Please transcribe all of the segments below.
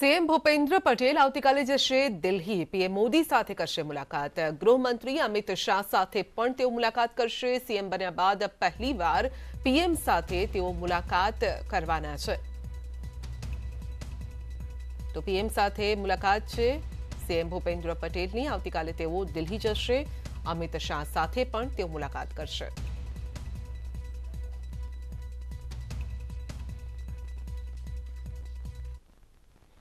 CM Bhupendra Patel આવતીકાલે જશે Delhi PM Modi સાથે કરશે મુલાકાત ગૃહમંત્રી અમિત શાહ સાથે પણ તેઓ મુલાકાત કરશે સીએમ બન્યા બાદ પહેલીવાર પીએમ સાથે તેઓ મુલાકાત કરવાના છે તો પીએમ સાથે મુલાકાત છે સીએમ ભૂપેન્દ્ર પટેલની આવતીકાલે તેઓ દિલ્હી જશે અમિત શાહ સાથે પણ તેઓ મુલાકાત કરશે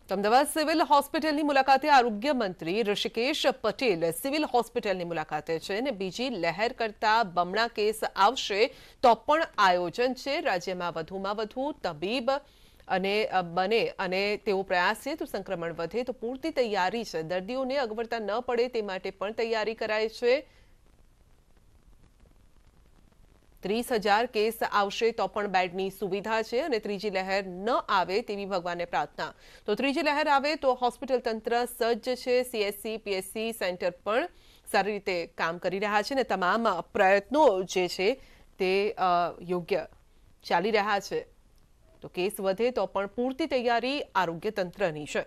તમ દવા સિવિલ હોસ્પિટલની મુલાકાતે આરોગ્ય મંત્રી ઋષિકેશ પટેલ સિવિલ હોસ્પિટલની મુલાકાતે છે અને બીજી લહેર કરતા બમણા કેસ આવશે તો પણ આયોજન છે રાજ્યમાં વધુમાં વધુ તબીબ અને બને અને તેવો પ્રયાસ છે કે તો સંક્રમણ વધે તો પૂરતી તૈયારી છે દર્દીઓને અગવડતા ન પડે તે માટે પણ તૈયારી કરાઈ છે 30000 કેસ આવશે તો પણ બેડની સુવિધા છે અને ત્રીજી લહેર ન આવે તેવી ભગવાનને પ્રાર્થના તો ત્રીજી લહેર આવે તો હોસ્પિટલ તંત્ર સજજ છે સીએસસી પીએસસી સેન્ટર પણ સારી રીતે કામ કરી રહ્યા છે ને તમામ પ્રયત્નો જે છે તે યોગ્ય ચાલી રહ્યા છે તો કેસ વધે તો પણ પૂરતી તૈયારી આરોગ્ય તંત્રની છે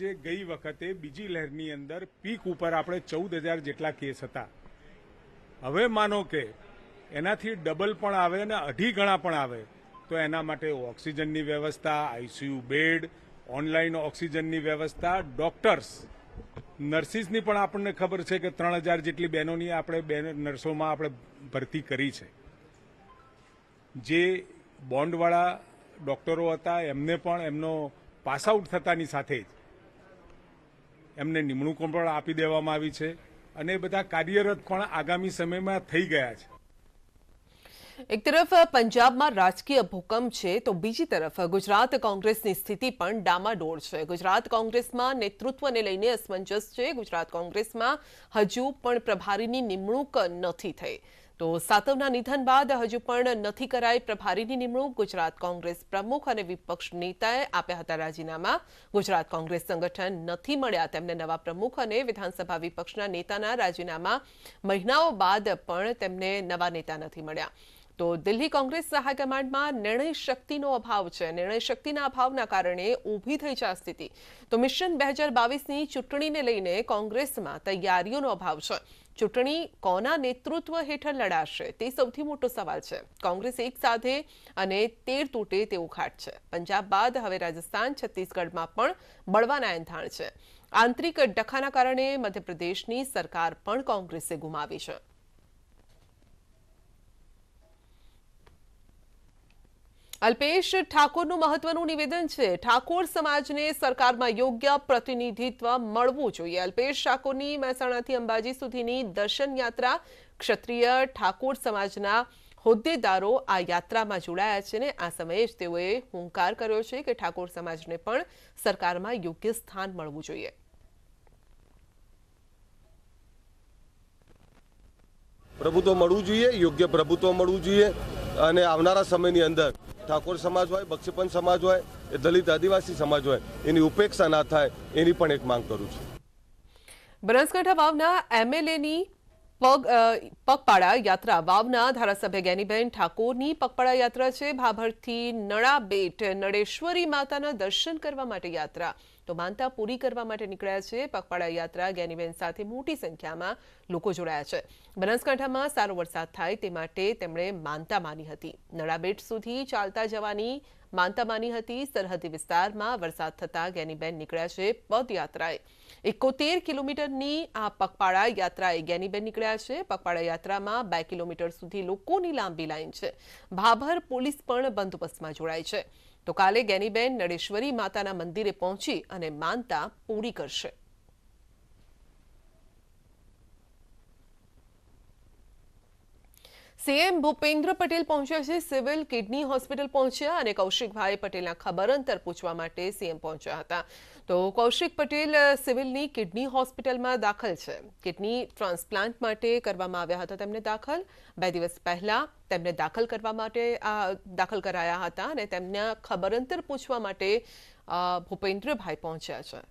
જે ગઈ વખતે બીજી લહેરની અંદર પીક ઉપર આપણે ચૌદ હજાર જેટલા કેસ હતા હવે માનો કે એનાથી ડબલ પણ આવે અને અઢી ગણા પણ આવે તો એના માટે ઓક્સિજનની વ્યવસ્થા આઈસીયુ બેડ ઓનલાઈન ઓક્સિજનની વ્યવસ્થા ડોક્ટર્સ નર્સિસની પણ આપણને ખબર છે કે ત્રણ હજાર જેટલી બહેનોની આપણે બેન નર્સોમાં આપણે ભરતી કરી છે જે બોન્ડવાળા ડોક્ટરો હતા એમને પણ એમનો પાસ આઉટ થતાની સાથે જ એમને નિમણૂકો પણ આપી દેવામાં આવી છે અને બધા કાર્યરત પણ આગામી સમયમાં થઈ ગયા છે એક તરફ પંજાબમાં રાજકીય ભૂકંપ છે તો બીજી તરફ ગુજરાત કોંગ્રેસની સ્થિતિ પણ ડામાડોળ છે ગુજરાત કોંગ્રેસમાં નેતૃત્વને લઈને અસમંજસ છે ગુજરાત કોંગ્રેસમાં હજુ પણ પ્રભારીની નિમણૂક નથી થઈ તો સાતવના નિધન બાદ હજુ પણ નથી કરાય પ્રભારીની નિમણુ ગુજરાત કોંગ્રેસ પ્રમુખ અને વિપક્ષ નેતાએ આપ્યા હતા રાજીનામા ગુજરાત કોંગ્રેસ સંગઠન નથી મળ્યા તેમણે નવા પ્રમુખ અને વિધાનસભા વિપક્ષના નેતાના રાજીનામા મહિનાઓ બાદ પણ તેમણે નવા નેતા નથી મળ્યા તો દિલ્હી કોંગ્રેસ સહયોગમાં નિર્ણય શક્તિનો અભાવ છે નિર્ણય શક્તિના અભાવના કારણે ઊભી થઈ ચા સ્થિતિ તો મિશન 2022 ની ચટણી લેઈને કોંગ્રેસમાં તૈયારીઓનો અભાવ છે ચટણી કોના નેતૃત્વ હેઠળ લડશે તે સૌથી મોટો સવાલ છે કોંગ્રેસ એકસાથે અને 13 તૂટે તે ઉખાડ છે પંજાબ બાદ હવે રાજસ્થાન છત્તીસગઢમાં પણ બળવાના આયન થાણ છે આંતરિક ડખાના કારણે મધ્યપ્રદેશની સરકાર પણ કોંગ્રેસે ગુમાવી છે અલ્પેશ ઠાકોરનું મહત્વનું નિવેદન છે ઠાકોર સમાજને સરકારમાં યોગ્ય પ્રતિનિધિત્વ મળવું જોઈએ અલ્પેશ ઠાકોરની મહેસાણાથી અંબાજી સુધીની દર્શન યાત્રા ક્ષત્રિય ઠાકોર સમાજના હોદ્દેદારો આ યાત્રામાં જોડાયા છે ને આ સમયે જ તેઓએ હુંકાર કર્યો છે કે ઠાકોર સમાજને પણ સરકારમાં યોગ્ય સ્થાન મળવું જોઈએ પ્રભુત્વ મળવું જોઈએ યોગ્ય પ્રભુત્વ મળવું જોઈએ અને આવનારા સમયની અંદર ठाकूर समाज હોય બક્ષીપન સમાજ હોય એ દલિત આદિવાસી સમાજ હોય એની ઉપેક્ષા ના થાય એની પણ એક માંગ કરું છું બરંસખેઠા વાવના એમએલએ ની પક પકડા યાત્રા વાવના ધારા સભ્ય ગેનીબેન ઠાકોર ની પકડા યાત્રા છે ભાભરથી નણા બેટ નડેશ્વરી માતાના દર્શન કરવા માટે યાત્રા માંતા પૂરી કરવા માટે નીકળ્યા છે પકવાડા યાત્રા ગેનીબેન સાથે મોટી સંખ્યામાં લોકો જોડાયા છે બળસકાંઠામાં સારો વરસાદ થાય તે માટે તેમણે માંતા માની હતી નળાબેડ સુધી ચાલતા જવાની માંતા માની હતી સરહદી વિસ્તારમાં વરસાદ થતા ગેનીબેન નીકળ્યા છે પદ યાત્રાએ 71 કિલોમીટર ની આ પકવાડા યાત્રાએ ગેનીબેન નીકળ્યા છે પકવાડા યાત્રામાં 2 કિલોમીટર સુધી લોકોની લાંબી લાઈન છે ભાભર પોલીસ પણ બંધુપસમાં જોડાય છે તો કાલે ગેનીબેન નડેશ્વરી માતાના મંદિરે પહોંચી અને માનતા પૂરી કરશે सीएम भूपेंद्र પટેલ પહોંચ્યા ਸੀ સિવિલ કિડની હોસ્પિટલ પહોંચ્યા અને કૌશિકભાઈ પટેલના ખબર અંતર પૂછવા માટે सीएम પહોંચ્યા હતા તો કૌશિક પટેલ સિવિલની કિડની હોસ્પિટલમાં दाखल છે કિડની ટ્રાન્સપ્લાન્ટ માટે કરવામાં આવ્યા હતા તેમણે दाखल બે દિવસ પહેલા તેમણે दाखल કરવા માટે આ दाखल કરાવ્યા હતા અને તેમના ખબર અંતર પૂછવા માટે भूपेंद्रભાઈ પહોંચ્યા છે